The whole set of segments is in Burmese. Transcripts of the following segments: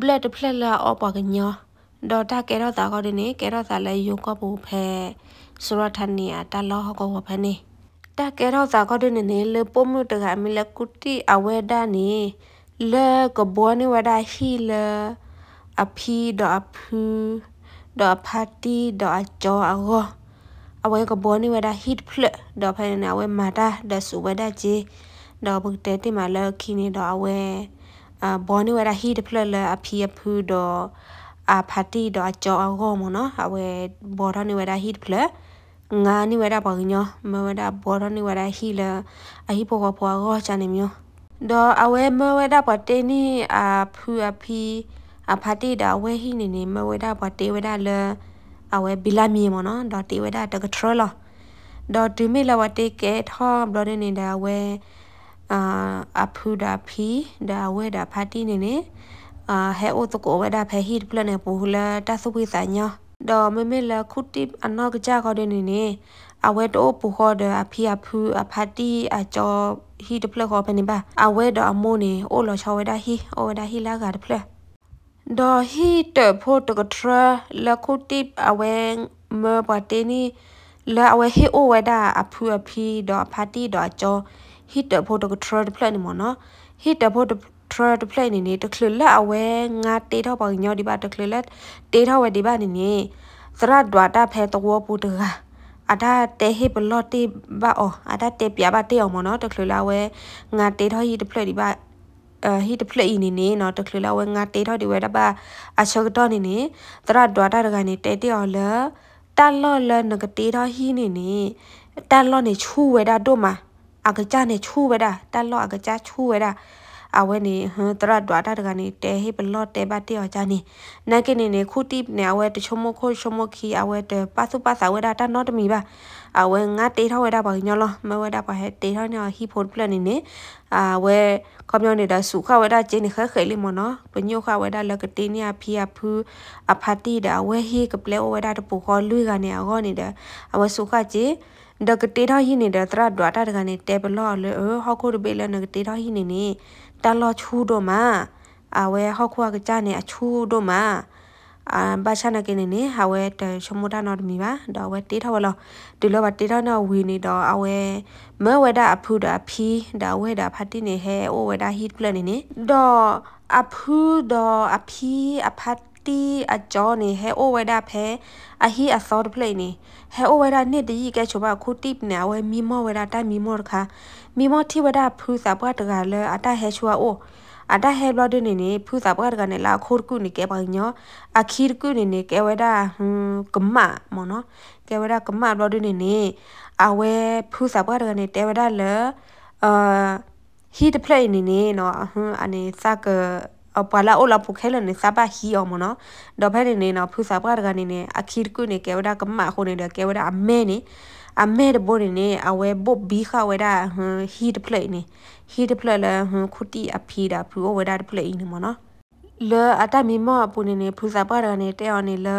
ဘလက်တဖလက်လာအော်ပါကညောဒေါ်တာကဲတော့တာကောဒီနေကဲတော့တာလဲယုံကဘူဖဲဆိုရထနီယာတလောဟကောဝဖဲနေတာကဲတော့တာကောဒီနေနေလေပုံမှုတကမီလကုတီအဝဲဒါနေလေကဘောနေဝဒါဟီလေအဖီဒေါ်အဖူဒေါ်ဖာတီဒေါ်အချောအကောအဝဲကဘောနေဝဒါဟစ်ဖလက်ဒေါ်ဖဲနေအဝဲမာတာဒေါ်ဆူဝဒါဂျီဒေါ်ဘုတ်တဲတိမာလခီနေဒေါ်အဝဲအဘောနီဝရဟီဒဖလလအဖီအဖူဒအဖာတီဒအချောအဂောမနအဝဲဘောရနီဝရဟီဒဖလငါနီဝရပငညမဝရဘောရနီဝရဟီလအဟိပေါ်ကပွားရောချနေမျိုးဒအဝဲမဝရပတေနီအဖူအဖီအဖာတီဒအဝဲဟီနေနေမဝရပတေဝရလအဝဲဘီလာမီမနဒတေဝရတကထရလဒတူမီလဝတေကေထောဘလနေနေဒအဝဲအာအဖူဒါဖီဒါဝဲဒါဖာတီနေနေအာဟဲအိုတကိုဝဲဒါဖဲဟီပလနေပူလာတဆူပိစာညောဒေါ်မမေလာခုတိအနောက်ကကြခေါ်တဲ့နေနေအဝဲတော့ပူခေါ်တဲ့အဖီအဖူအဖာတီအကျော်ဟီတပလခေါ်ပနေပါအဝဲတော့အမိုးနေအိုလောချောဝဲဒါဟီအိုဝဲဒါဟီလာကတပလဒေါ်ဟီတဖို့တကထရလခုတိအဝဲမပတေနီလာအဝဲဟီအိုဝဲဒါအဖူအဖီဒေါ်ဖာတီဒေါ်ကျော် hit the photo control the plane mo no hit the photo control the plane ni the click la awe nga te thaw pa nyaw di ba the click la te thaw we di ba ni ni สระดวาตาแพตะวัวปูเดืออาดาเตเฮบลอติบ้าอ๋ออาดาเตเปียบ้าเตออกมาเนาะตะคลือลาเวงานเตทอยีตะเพลดีบ้าเอ่อฮีตะเพลอีนี่นี่เนาะตะคลือลาเวงานเตทอดีเวดบ้าอาชกตอนี่นี่ตระดวาตาระกันนี่เตเตออเลตัลลอเลนกะเตทอฮีนี่นี่ตัลลอนี่ชูเวดาโดมา agacane chuweda tallo agacha chuweda aweni tra dwa ta dagani te he blot te ba te ajani na ke ne ne khuti ne awe te chomo kho chomo khi awe te pasu pasa weda ta not mi ba awe nga te thaw weda ba nyolo ma weda ba he te thaw ne hi phone plan ni ne awe komyo ne da su kha weda je ne kha khe le mo no pnyo kha weda la ke te ne a phi a phu a phati da awe he ke ple weda te pu ko lui ga ne a go ne da awe su kha je ဒကတေရာဟိနေတဲ့တရဒွာတာတကနေတေဘလောလေဟောက်ကိုတပေလဲနကတေရာဟိနေနေတလောချူတော့မှာအဝဲဟောက်ခွာကကြနေအချူတော့မှာအာဘာချနာကနေနေဟဝဲတချမတာနော်မီပါတော့ဝဲတေးထော်လောဒီလိုပါတေးထော်နော်ဝီနေတော့အဝဲမဝဲတာအဖူတာဖီဒါဝဲတာဖတ်တိနေဟဲအိုဝဲတာဟစ်ပလနေနေတော့အဖူတော့အဖီအဖတ်တီအကြောနေဟဲအိုဝဲဒါဖဲအဟီအသောဒပလေနေဟဲအိုဝဲဒါနေတီကဲချိုပါခုတိပနေအဝဲမီမောဝဲဒါတိုင်မီမောခါမီမောတိဝဒါဖူးစာပွားတကလည်းအတဟဲချွာအိုအတဟဲဘလဒနေနေဖူးစာပွားတကနဲ့လာခိုးကုနေကဲပါညောအခီးကုနေနေကဲဝဲဒါဟွန်းကမမောနော်ကဲဝဲဒါကမဘလဒနေနေအဝဲဖူးစာပွားတကနဲ့တဲဝဲဒါလည်းအာ he the play နေနေနော်အဟွန်းအနေစကအပလာအိုလာပုခဲလနေစပါဟီအောင်မနော်ဒဘဲနေနော်ဖူစပါရကနေနေအခီရကုနေကေဝဒကမခုနေတယ်ကေဝဒအမဲနေအမဲတဘိုးနေနေအဝဲဘုတ်ဘီခဝဲဒါဟီတပလေးနေဟီတပလေးလခုတီအဖီတာဖူဝဲဒါတပလေးနေမနော်လေအတမီမအပူနေနေဖူစပါရကနေတဲအောင်နေလေ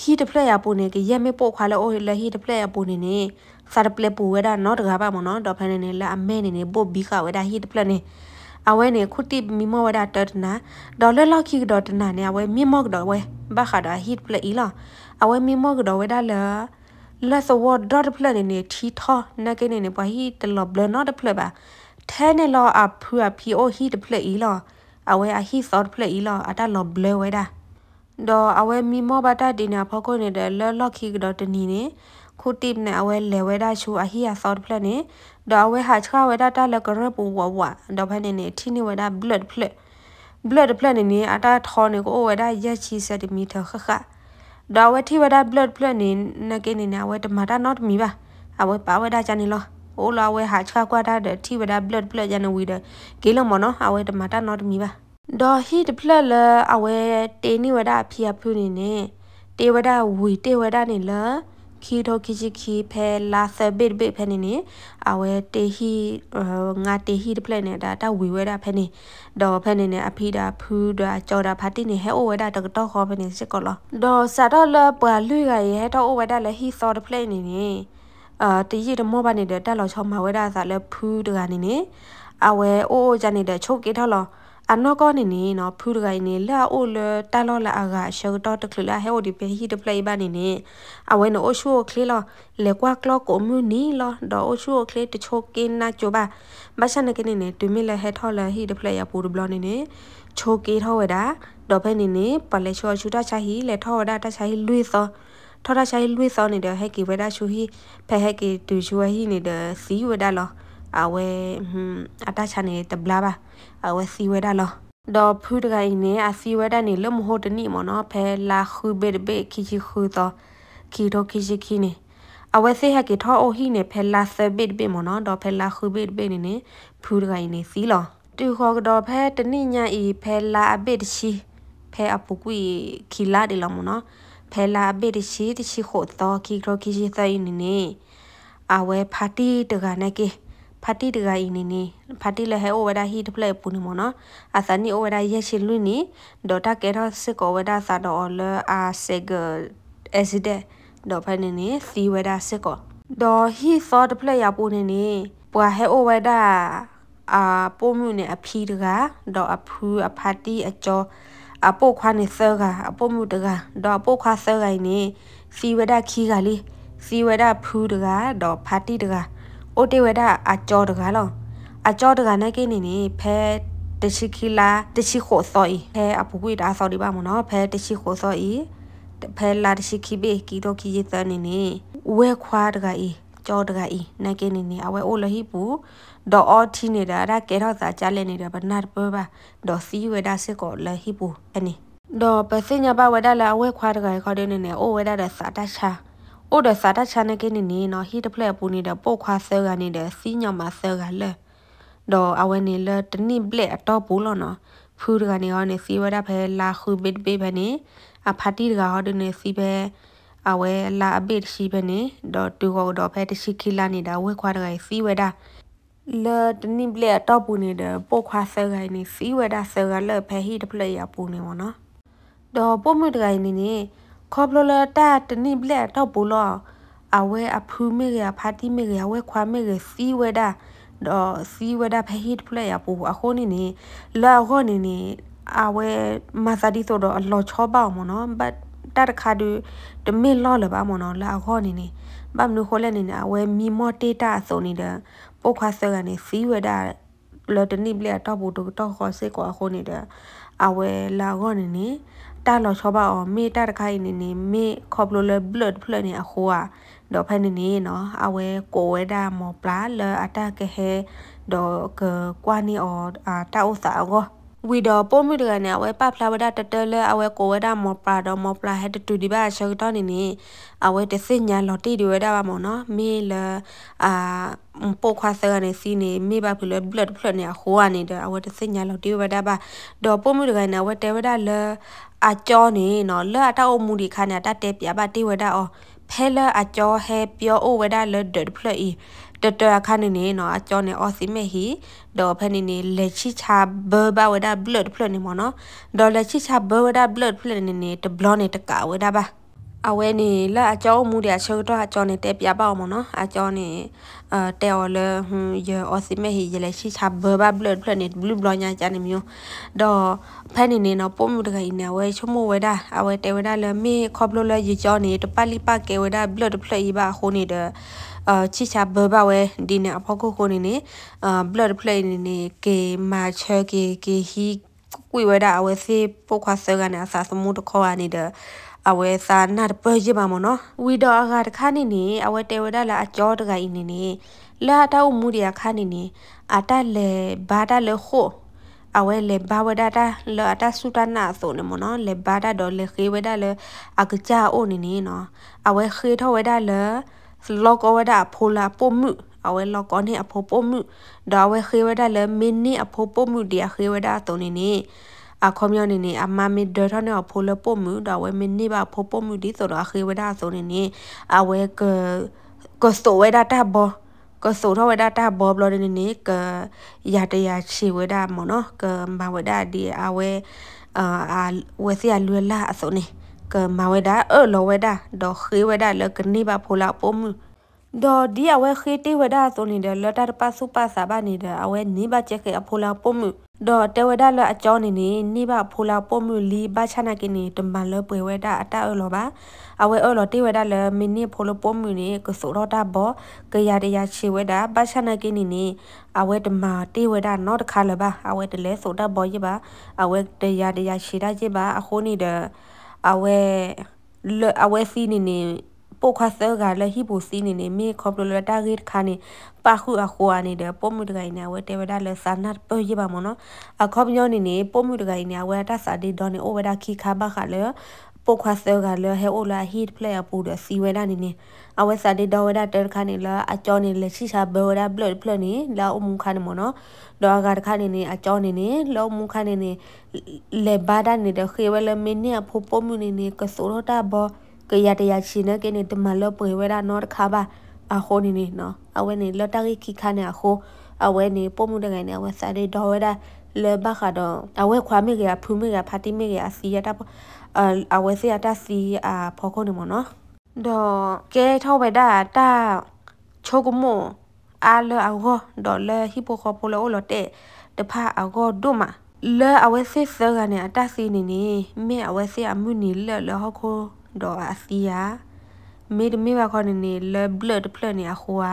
ဟီတပလေးအပူနေကရက်မေပို့ခွာလဲအိုလေဟီတပလေးအပူနေနေစာတပလေးပူဝဲဒါနော်တကားပါမနော်ဒဘဲနေနေလအမဲနေနေဘုတ်ဘီခဝဲဒါဟီတပလေးနေအဝဲနေခုတိမိမဝဒတတနာဒေါ်လလောက်ခိဒတနာနေအဝဲမိမော့ဒေါ်ဝဲဘခါဒါဟစ်ပလေအီလာအဝဲမိမော့ဒေါ်ဝဲဒါလာလတ်စဝတ်ဒေါ်ပလနေနေထီထောနကိနေနေပဟီတလဘလနော့ဒပလပါထဲနေလောအဖူအဖီအိုဟီဒပလေအီလာအဝဲအဟီဆော့ဒပလေအီလာအတလဘလဝဲဒါဒေါ်အဝဲမိမော့ဘတာဒီနာဖောက်ကိုနေတယ်လလောက်ခိဒေါ်တနီနေခုတိနဲ့အဝဲလေဝဲဒါချူအဟီယာဆော့ဒပလနေดาวเวหาชาเวดาตาละกระปูวะวะดาวพันเนที่นี่เวดา blood plate blood plate นี่นี่อาตาทอนี่ก็โอเวดายาชีเซติมีเธอค่ะค่ะดาวเวที่เวดา blood plate นี่นักเกนี่นะเวดมาดานอตมีปะเอาเวป้าเวดาจานี่ลอโอลาเวหาชากว่าดาเดที่เวดา blood plate ยานวีเดเกลมอเนาะเอาเวดมาดานอตมีปะดอฮีด plate ละเอาเวเตนี่เวดาพิอาพูนี่เนเตวดาวีเตวดานี่ละခီဒိုခီချီခီဖဲလာဆဘစ်ဘစ်ဖဲနေနေအဝဲတေဟီငါတေဟီတပလက်နေတာတဝီဝဲတာဖဲနေဒေါ်ဖဲနေနေအဖီတာဖူးတာကြော်တာဖာတိနေဟဲအိုဝဲတာတကတော့ခေါ်ဖဲနေစစ်ကောလောဒေါ်စာတော့လပွာလွိကရဲတော့အိုဝဲတာလဲဟီဆော်တပလက်နေနေအာတေဟီတမောပါနေတဲ့တက်လောချောမှာဝဲတာစာလဲဖူးတကနေနေအဝဲအိုအိုကြနေတဲ့ချုပ်ကေထော်လော်อันนก็นี่นี่เนาะพูดกันนี่ละโอละตลอดละอากาเชอตอตะคลุละเฮอดิเปฮีตะเพลบ้านนี่นี่เอาไว้เนาะโอชัวคลีลอเลกว่ากลอกอมูนี่ลอดอโอชัวคลีตะโชกินนะจบะบาชันกันนี่นี่ตุมิละเฮทอละฮีตะเพลยาปูดบลอนี่นี่โชกีทอเวดาดอเพนี่นี่ปะเลชัวชุดาชาฮีเลทอดาตะชาฮีลุยซอทอดาชาฮีลุยซอนี่เดอเฮกิเวดาชูฮีเพเฮกิตุชัวฮีนี่เดอซีเวดาลอ awe atacha ne tablaba awe siweda lo do phutga ine a siweda ne lom hot ni mo no phe la khu ber be khi chi khu to khi tho khi chi khi ne awe se ha ki tho o hi ne phe la se bit be mo no do phe la khu bit be ni ne phutga ine si lo tu kho do phe tni nya i phe la a bit chi phe a pu kui khi la de lo mo no phe la a bit chi ti chi kho to khi tho khi chi sai ni ne awe phati tga na ke ဖတ်တိတကဤနီနီဖတ်တိလဟဲအိုဝဒဟီတဖလေပူနီမောနအာသနီအိုဝဒရရှိလူနီဒေါ်တာကဲရစကောဝဒသာဒေါ်လအာစေဂအစီဒဲဒေါ်ဖနီနီစီဝဒစကောဒေါ်ဟီသောတဖလေရပူနီနီပွာဟဲအိုဝဒအာပိုမြူနေအဖီတကဒေါ်အဖူအဖတ်တိအကျော်အပိုခွာနေဆဲကအပိုမြူတကဒေါ်အပိုခွာဆဲကိုင်းနေစီဝဒခီကလေးစီဝဒဖူးတကဒေါ်ဖတ်တိတကအိုတေဝဒအကြောတကလောအကြောတကနဲ့ကိနေနေဖဲတရှိခီလာတရှိခိုစောဤဖဲအပူကွေတာစောဒီပါမနော်ဖဲတရှိခိုစောဤဖဲလာတရှိခီဘေကီတော့ခီရသနေနေဝဲခွာတကဤကြောတကဤနိုင်ကင်းနေအဝဲအိုလဟိပူဒေါ်အော်ထီနေတာဒါကဲတော့စာကြလဲနေတာဘနာပဘဒေါ်စီဝဲဒါစကောလဟိပူအနေဒေါ်ပစညာဘဝဒါလာအဝဲခွာတကခေါ်တဲ့နေနေအိုဝဲဒါဒါစာတချာအိုဒစာတာချန်နကိနေနေနော်ဟီတဖလက်ပူနေတဲ့ပို့ခွာဆဲကနေတဲ့စီညောင်မှာဆဲကလဲတော့အဝဲနေလတနိပလက်အတော့ဘူးလို့နော်ဖူးကနေဟောနေစီဝရဖဲလာခုဘစ်ဘေးဖဲနေအဖာတီကဟောဒနေစီဖဲအဝဲလာအဘစ်ရှိဖဲနေတော့တူဟောတော့ဖဲတရှိခိလာနေတာဝဲခွာတကစီဝဒါလတနိပလက်အတော့ဘူးနေတဲ့ပို့ခွာဆဲကနေစီဝဒါဆဲကလဲဖဲဟီတဖလက်ရပူနေမော်နော်တော့ပို့မှုတကိုင်းနေနေခေါပလိုလတာတနိပလက်တော့ဘူးလောအဝဲအဖူးမေရဖာတီမေရဝဲခွာမေရစီဝဲဒါတော့စီဝဲဒါဖဟစ်ပလက်ရပူအခုန်နေလာခေါနေနေအဝဲမာစာဒီဆိုတော့အလော်ချောပါအောင်နော် but တတခါတူတမေလော်လပါမနော်လာခေါနေနေဘာမလို့ခေါ်လဲနေနေအဝဲမီမော့ဒေတာဆိုနေတဲ့ပုတ်ခွာဆက်ကနေစီဝဲဒါလော်တနိပလက်တော့ဘူးတော့ခေါ်စစ်ကွာခုန်နေတဲ့အဝဲလာခေါနေနေတာလော်ချောပါအော်မေတာတခိုင်နေနေမေခေါပလိုလဘလတ်ဖလနေအခိုအာတော့ဖဲနေနေနော်အဝဲကိုဝဲဒါမောပလာလအတာကဟဲတော့ကကွာနေအော်အာတာဥစာအောဝီဒပိုမီဒကနအဝဲပဖလာဝဒတတလဲအဝဲကိုဝဒမောပရာဒမောပလာဟက်တူဒီဘာရှောက်တောနေနေအဝဲတစညာလော်တီဒီဝဒပါမောနော်မေလအာပိုခွာဆကနေစီနေမေဘာဖလဘလတ်ဖလနေဟိုကနေတဲ့အဝဲတစညာလော်တီဝဒပါဒေါ်ပိုမီဒကနအဝဲတဲဝဒလဲအကျော်နေနော်လော့အတောက်မှုဒီခါနေတတ်တဲ့ပြပါတိဝဒအော်ဖဲလော့အကျော်ဟဲပြောအိုဝဒလော့ဒ်ဖလိုီတတခါနေနေနော်အကျော်နေအော်စီမေဟီဒေါ်ဖဲနေနေလက်ချီချာဘဘဝဒဘလော့ဖလိုနေမနော်ဒေါ်လက်ချီချာဘဝဒဘလော့ဖလိုနေနေတဘလော့နေတကဝဒပါအဝဲနေလာအကြောမှုတဲ့ချိုးတော့အကြောနေတက်ပြပေါ့မနော်အကြောနေအဲတဲော်လေဟွယောအစီမဲဟီရလေရှိချဘဘဘလတ်ပလနစ်ဘလူးဘလောညာချာနေမျိုးတော့ဖဲနေနေတော့ပုံမှုတခိုင်နေဝဲချမိုဝဲတာအဝဲတဲဝဲတာလေမေခေါပလိုလေရကြောနေတပလီပကေဝဲတာဘလတ်ပလီဘာခိုနေတဲ့အာချီချဘဘဝဲဒီနေအဖောက်ကိုကိုနေနေအာဘလတ်ပလေနေနေကေမာချေကေကေဟီကွေဝဲတာအဝဲစေပိုခွာဆဲကနေအစာစမှုတခေါ်ကနေတဲ့အဝဲသာနာတပရပါမနော်ဝီတော်ကတခါနေနေအဝဲတေဝဒလာအကြောတကအိနေနေလာတောက်မှုရခါနေနေအတလေဘာတလေခိုအဝဲလေဘာဝဒတာလအတဆူတနာဆိုနေမနော်လေဘာတာတော်လေခေဝဒလေအကကြာအိုနေနေနော်အဝဲခေထောဝဒလေလောကဝဒဖိုလာပိုမှုအဝဲလောကောနေအဖိုပိုမှုဒါဝဲခေဝဒလေမင်းနေအဖိုပိုမှုဒီအခေဝဒတုံနေနေအခေါမျောနေနေအမမေဒေါ်ထောင်းတော့ဖိုလပို့မှုတော့ဝဲမင်းနေပါဖိုပို့မှုဒီဆိုတော့ခေဝဒဆိုနေနေအဝဲကကဆိုဝဲဒတာဘောကဆိုထဝဲဒတာဘောဘလောနေနေကရတရချေဝဲဒမောနော်ကမဝဲဒဒီအဝဲအာဝဲစီရလွယ်လာအစုံနေကမဝဲဒအလောဝဲဒဒေါ်ခေဝဲဒလကနေပါဖိုလာပို့မှုဒေါ်ဒီအဝဲခေတေဝဲဒဆိုနေတယ်လတာတပါစုပါစာပါနေတယ်အဝဲနေပါချက်ခေအဖိုလာပို့မှုတော့တဝဒလအကြောင်းနေနေနိဘဖိုလာပို့မှုလီဘာချနာကိနေတမလပွေဝဒအတအလောပါအဝဲအလောတေဝဒလမင်းနိဖိုလပို့မှုနေကဆိုတော့တာဘောကရတရချေဝဒဘာချနာကိနေနေအဝဲတမတေဝဒနော်တခါလပါအဝဲတလဲဆိုတော့ဘောရပါအဝဲတရတရချေတာရပါအခိုးနေတဲ့အဝဲလအဝဲစီနေနေပိုခါဆဲကလည်းဟိပိုစီနေနေမေခေါပလိုလတာဂိတ်ခါနေပါခုအခွာနေတဲ့ပုံမှုတကိုင်နေဝဲတေဝဒါလဆာနတ်ပယဘာမနောအခေါပညောနေနေပုံမှုတကိုင်နေဝဲတာစာဒီဒေါ်နေအိုဝဒါခိခါဘခါလေပိုခါဆဲကလည်းဟဲအိုလာဟိပလေယာပူဒစီဝဲလာနေနေအဝဲစာဒီဒေါ်ဝဒါတဲခါနေလာအချောနေလက်ရှိစာဘောဒါဘလော့ဖလနေလာအုံခါနေမနောဒေါ်ဂါခါနေနေအချောနေနေလောမှုခါနေနေလေဘာဒါနေတဲ့ခေဝဲလမင်းနေအဖိုးပုံမှုနေနေကဆိုရတာဘောကရတရချင်းနဲ့ကနေတမလပွေဝဲတာနော်တခါပါအခိုနေနေနော်အဝဲနေလတရီခိခါနေအခိုအဝဲနေပုံမှုတကိုင်နေအဝဲစာရီဒေါ်ဝဲတာလေဘခါတော့အဝဲခွာမိကရဖူမိကဖာတိမိကရအစီရတာအဝဲစီရတာစီအဖော်ခုနေမနော်ဒေါ်ကဲထောက်ပဲတာတာချိုကမောအာလအဝဒေါ်လေဟီပိုခပိုလောလတဲ့တဖအဝဒုမလေအဝဲစစ်စကနေအတစီနေနေမြင့်အဝဲစစ်အမှုနေလေလဟခိုဒေါ်အစီယာမေမေဘာခေါ်နေနေလဘလတ်ပလနေအခွာ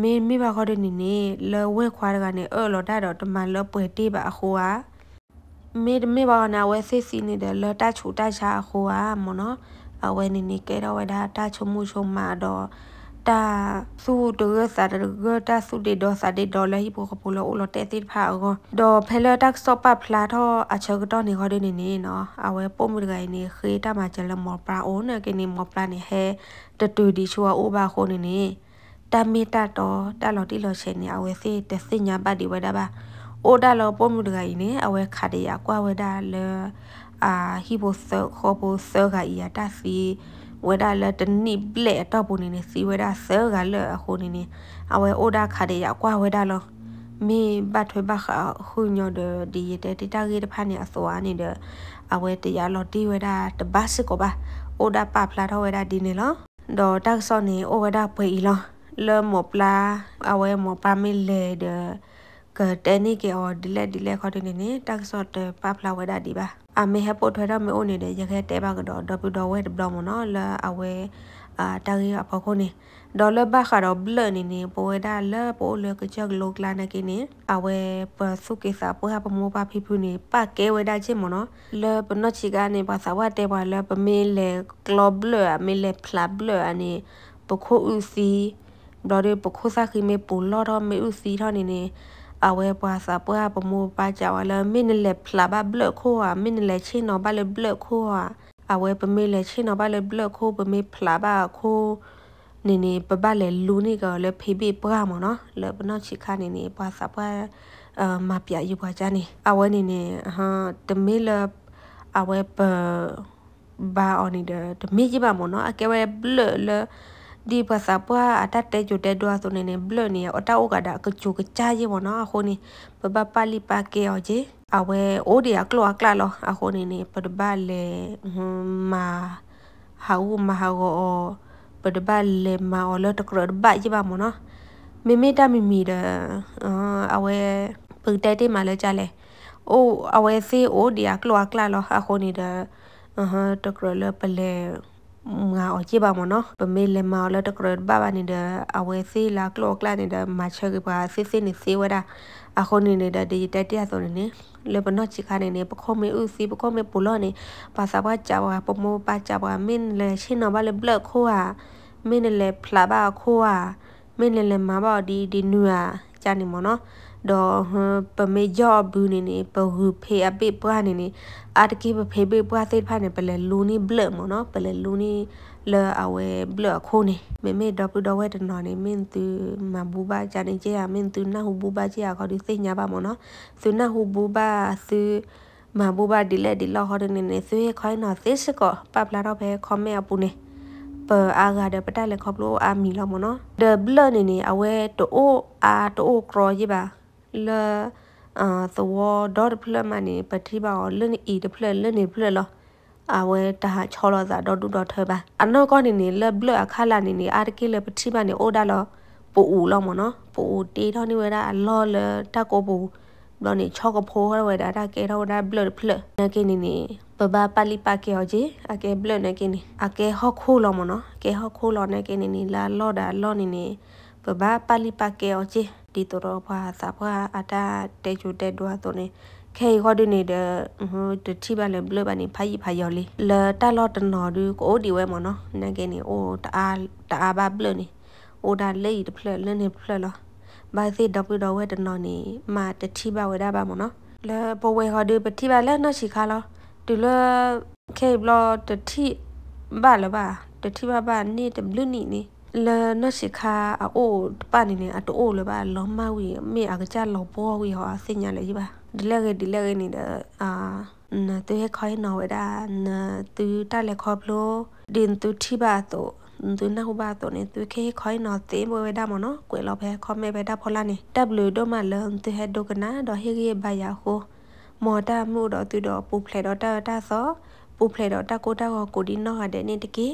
မေမေဘာခေါ်နေနေလဝဲခွာကနေအော်လော်တာတော့တမန်လပွဲတေးပါအခွာမေမေဘာနာဝဲစစ်စီနေတယ်လတာချူတာချာအခွာမနော်အဝဲနေနေကဲတော့ဝဲတာတာချုံမှုချုံမာတော့တာစုဒရစာဒရတာစုဒေဒစာဒေဒေါ်လာဟိပိုကပိုလောလတဲတိဖာအောဒေါ်ဖဲလတက်စောပဖလာထောအချောကတော်နေခေါ်နေနေနော်အဝဲပို့မှုတကိုင်းနေခေတာမှာကျလမောပရာအိုနဲ့ကနေမောပရာနေဟဲတတူဒီချူအိုဘာခိုနေနေတမီတာတော်တလော်တိလော်ရှင်နေအဝဲစေတစညာပတ်ဒီဝဒါပါအိုဒါလောပို့မှုတကိုင်းနေအဝဲခါတရကွာဝဒါလအာဟိပိုဆောခေါ်ပိုဆောကအီယာတာစီဝဲဒါလတနိပလက်အတော့ပုံနေနေစီဝဲဒါဆဲကလည်းအခုနေနေအဝဲအိုဒါခါတဲ့ရောက်ကွာဝဲဒါလောမေဘတ်ထွေဘခခုညောဒဒီတတတကြီးတဖာနေအစွာနေတဲ့အဝဲတရားလောတီဝဲဒါတဘစကိုပါအိုဒါပပလာတော့ဝဲဒါဒီနေလောဒေါ်တက်ဆောနေအိုဝဲဒါပွေဤလောလေမောပလာအဝဲမောပါမေလေတဲ့ကတဲနီကေအော်ဒီလက်ဒီလက်ခေါ်တဲ့နေနေတက်ဆော့တပဖလာဝဲတာဒီပါအမေဟပိုထွေတော့မေအိုနေတယ်ရခဲတဲပါကတော့ w ဝဲဘလော့မနော်လာအဝဲအာတရီအဖော်ခုနေဒေါ်လာဘခါတော့ဘလနေနေပိုဝဲတာလပိုလကချက်လောကလာနေကိနေအဝဲပစုကေစာပိုဟာပမောပါဖိဖူနေပကဲဝဲတာချင်းမနော်လပနချီကနေပါစာဝတ်တဲပါလပမေလေကလော့ဘလအမေလေဖလာဘလအနေပခိုဥစီဒေါ်ရပခိုစာခိမေပိုလော့တော့မေဥစီထောနေနေအဝဲပွားစာပွားပမှုပါကြဝလာမင်းလက်ဖလာဘဘလခိုဟာမင်းလက်ချင်းတော့ဘလဘလခိုဟာအဝဲပမေလက်ချင်းတော့ဘလဘလခိုပမေဖလာဘခိုနေနေပပလေလူနေကလည်းဖေဘေးပွားမနော်လေဘနောချိခနေနေပွားစာပွားအမပြယူပွားကြနေအဝဲနေနေဟာတမေလအဝဲပဘာအော်နေတယ်တမေကြီးပါမနော်အကဲဝဲဘလလဒီပစာပွားအတတ်တဲ့ကျတဲ့ဒွါဆိုနေနေဘလနေအတောက်ကဒါကချိုကချာရေမနော်အခုနေပပပလီပါကေအကြီးအဝဲအိုဒီအကလောကလာလောအခုနေနေပဒဘလေမာဟာဝမဟာဂောပဒဘလေမာအလတကရဘကြပါမနော်မေမေတမီမီတဲ့အဝဲပတဲတဲမလဲကြလဲအိုအဝဲစေးအိုဒီအကလောကလာလောအခုနေတဲ့အဟတကရလပလေငါအကြည့်ပါမနော်ပမေလမောလတကရဘာဘာနေတဲ့အဝဲစီလာကလောကလာနေတဲ့မချကပါစစ်စစ်နေစေဝတာအခုနေနေတဲ့ဒီတက်တရဆိုနေလေပနော့ချိခနေနေပခိုမေဥစီပခိုမေပူလောနေပါစာဘာကြပါပမောပါကြပါမင်းလေရှင်းတော့ဘာလေဘလခိုဟာမင်းလေဖလာဘာခိုဟာမင်းလေမဘာဒီဒီနူဟာကြာနေမနော်ဒေါ်ဟပမေကြော့ဘူးနေနေပဟုဖေအပိပွားနေနေအာတကိပဖေပိပွားသိဖာနေပလေလူနေဘလမနော်ပလေလူနေလာအဝဲဘလခိုးနေမေမေဒေါ်ပူဒေါ်ဝဲတနော်နေမင်းသူမဘူဘာဂျာနေကြရမင်းသူနဟုဘူဘာကြရခေါ်ဒီစိညာပါမနော်သူနဟုဘူဘာသူမဘူဘာဒီလက်ဒီလောက်ဟောနေနေဆွေးခိုင်းတော့သစ်စကပပလာတော့ပဲခေါ်မဲအပူနေပအာဂါဒပတလက်ခေါပလို့အာမီလောက်မနော်ဒဘလနေနေအဝဲတိုအိုအာတိုအိုကရောကြီးပါလအာသဝဒေါ်ဖလမနီပတိပါောလနဤတဖလလနေဖလလအဝဲတဟချောလဇာဒေါ်တူဒေါ်ထပါအနောကောနေနေလဘလအခါလာနေနေအာကိလပတိပါနေအိုဒါလပူအူလောမနော်ပူတေထောနေဝဲတာအလောလတကောပူလောနေချောကဖိုးရဝဲတာတကေထောဒါဘလဖလနကိနေနေပပပလီပါကေဟောကြီးအကေဘလနကိနေအကေဟောခိုးလောမနော်ကေဟောခိုးလောနကိနေနေလာလောဒါလောနေနေပဘာပါလီပါကေအချေဒီတော့ဘာသာဘာအတာတေချူတေဒွာတော့နေခေခေါ်ဒီနေတဲ့ဟိုတတိပါလေဘလဘနိဖိုင်ဖိုင်ယော်လီလတာလော့တနော်ဒီကိုဒီဝဲမနော်နကေနေအိုတအားတအားဘာဘလနေအိုဒါလေးတဖလက်လင်းနေဖလက်လောဘာစီဒပွတော်ဝဲတနော်နေမာတတိပါဝဲတာပါမနော်လဘဝဲဟော်ဒီပတိပါလဲနော်ရှိခါလောဒီလခေဘလတတိဘာလဘာတတိပါဘာနေတဘလနီနေလနရှိခါအိုပနိနေအတိုးလပါလောမဝီမေအကကြလောပေါ်ဝီဟောစညာလေပါဒီလက်ဒီလက်နေအာနတေခိုင်နော်ဝဒနတူတလက်ခေါပလိုဒင်တူထိပါတော့သူနာဟုပါတော့နေသူခေခိုင်းနော်တေးဘွေဒါမနော်ကွေလောဖဲခေါ်မဲပဲဒါဖော်လာနေ W တော့မလန်သူဟက်ဒိုကနာတော့ဟေရီဘာယာဟိုမော်တာမှုတော့သူတော့ပူဖလေတော့တာတာဆောပူဖလေတော့တာကိုတာကိုကိုဒီနော်ဟာတဲ့နေတကေ